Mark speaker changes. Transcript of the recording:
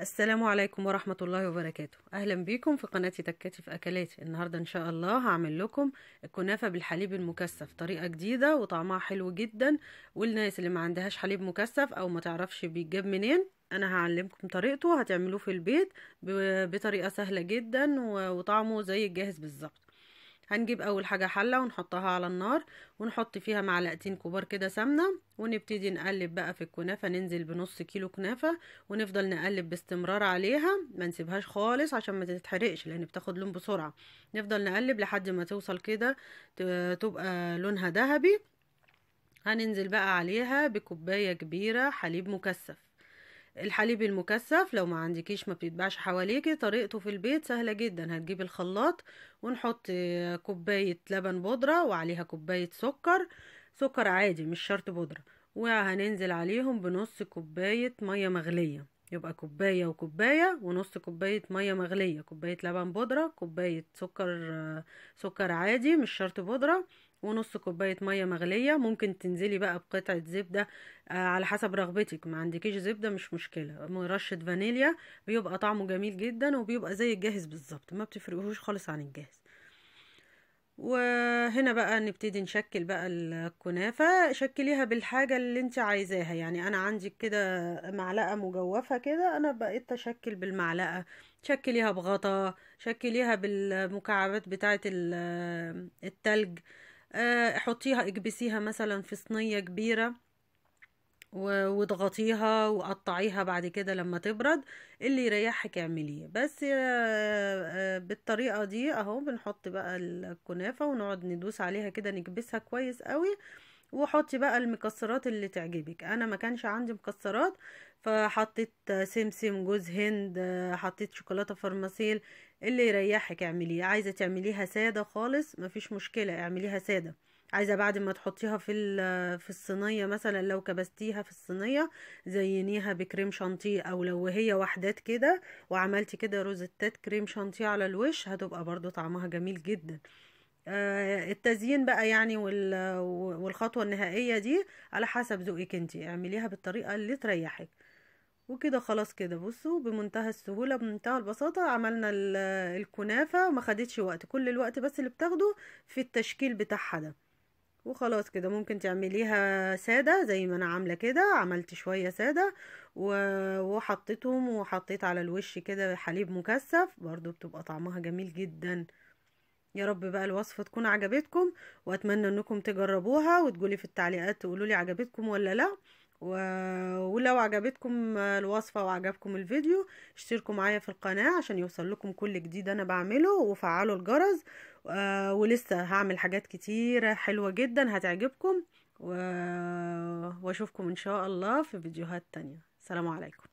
Speaker 1: السلام عليكم ورحمة الله وبركاته أهلا بيكم في قناة تكاتي في أكلاتي النهاردة إن شاء الله هعمل لكم الكنافة بالحليب المكثف طريقة جديدة وطعمها حلو جدا والناس اللي ما عندهاش حليب مكثف أو ما تعرفش بيتجاب منين أنا هعلمكم طريقته هتعملوه في البيت بطريقة سهلة جدا وطعمه زي الجاهز بالظبط هنجيب اول حاجة حلة ونحطها على النار ونحط فيها معلقتين كبار كده سمنة ونبتدي نقلب بقى في الكنافة ننزل بنص كيلو كنافة ونفضل نقلب باستمرار عليها ما نسيبهاش خالص عشان ما تتحرقش لان بتاخد لون بسرعة نفضل نقلب لحد ما توصل كده تبقى لونها ذهبي هننزل بقى عليها بكوباية كبيرة حليب مكثف الحليب المكثف لو ما عندكيش ما بيتباعش حواليكي طريقته في البيت سهلة جدا هتجيب الخلاط ونحط آه، كوباية لبن بودرة وعليها كوباية سكر سكر عادي مش شرط بودرة وهننزل عليهم بنص كوباية مية مغلية يبقى كوباية وكوباية ونص كوباية مية مغلية كوباية لبن بودرة كوباية سكر سكر عادي مش شرط بودرة ونص كوباية مية مغلية ممكن تنزلي بقى بقطعة زبدة آه، على حسب رغبتك ما عندكيش زبدة مش مشكلة رشة فانيليا بيبقى طعمه جميل جدا وبيبقى زي الجاهز بالظبط ما بتفرقهوش خالص عن الجاهز وهنا بقى نبتدي نشكل بقى الكنافة شكليها بالحاجة اللي انت عايزاها يعني انا عندي كده معلقة مجوفة كده انا بقيت اشكل بالمعلقة شكليها بغطا شكليها بالمكعبات بتاعة التلج آه، حطيها اكبسيها مثلا في صينية كبيرة واضغطيها وقطعيها بعد كده لما تبرد اللي يريحك اعمليه بس آه، آه، بالطريقة دي اهو بنحط بقى الكنافة ونقعد ندوس عليها كده نكبسها كويس قوي وحطي بقى المكسرات اللي تعجبك انا ما كانش عندي مكسرات فحطيت سمسم جوز هند حطيت شوكولاته فرماسيل اللي يريحك اعمليه عايزه تعمليها ساده خالص مفيش مشكله اعمليها ساده عايزه بعد ما تحطيها في في الصينيه مثلا لو كبستيها في الصينيه زينيها بكريم شانتيه او لو هي وحدات كده وعملتي كده روزتات كريم شانتيه على الوش هتبقى برضو طعمها جميل جدا آه، التزيين بقى يعني والخطوه النهائيه دي على حسب ذوقك انتي اعمليها بالطريقه اللي تريحك وكده خلاص كده بصوا بمنتهى السهوله بمنتهى البساطه عملنا الكنافه ما خدتش وقت كل الوقت بس اللي بتاخده في التشكيل بتاعها ده وخلاص كده ممكن تعمليها سادة زي ما انا عاملة كده عملت شوية سادة وحطيتهم وحطيت على الوش كده حليب مكثف برضو بتبقى طعمها جميل جدا يا رب بقى الوصفة تكون عجبتكم واتمنى انكم تجربوها وتقولي في التعليقات تقولولي عجبتكم ولا لا و... ولو عجبتكم الوصفة وعجبكم الفيديو اشتركوا معايا في القناة عشان يوصل لكم كل جديد انا بعمله وفعلوا الجرس آه، ولسه هعمل حاجات كتيرة حلوة جدا هتعجبكم و... واشوفكم ان شاء الله في فيديوهات تانية سلام عليكم